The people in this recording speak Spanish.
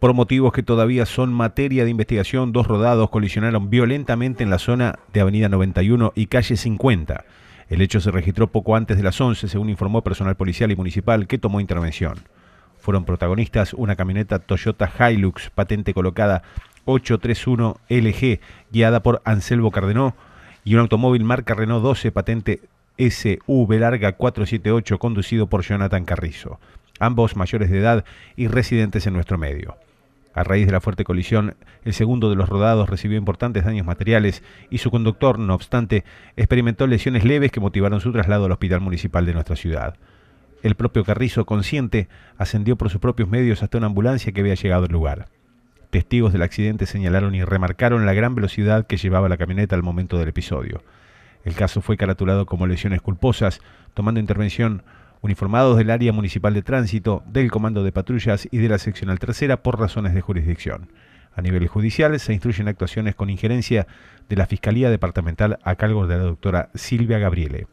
Por motivos que todavía son materia de investigación, dos rodados colisionaron violentamente en la zona de Avenida 91 y Calle 50. El hecho se registró poco antes de las 11, según informó personal policial y municipal que tomó intervención. Fueron protagonistas una camioneta Toyota Hilux, patente colocada 831 LG, guiada por Anselmo Cardenó, y un automóvil marca Renault 12, patente SV larga 478, conducido por Jonathan Carrizo ambos mayores de edad y residentes en nuestro medio. A raíz de la fuerte colisión, el segundo de los rodados recibió importantes daños materiales y su conductor, no obstante, experimentó lesiones leves que motivaron su traslado al hospital municipal de nuestra ciudad. El propio Carrizo, consciente, ascendió por sus propios medios hasta una ambulancia que había llegado al lugar. Testigos del accidente señalaron y remarcaron la gran velocidad que llevaba la camioneta al momento del episodio. El caso fue caratulado como lesiones culposas, tomando intervención uniformados del área municipal de tránsito, del comando de patrullas y de la seccional tercera por razones de jurisdicción. A nivel judicial se instruyen actuaciones con injerencia de la Fiscalía Departamental a cargo de la doctora Silvia Gabriele.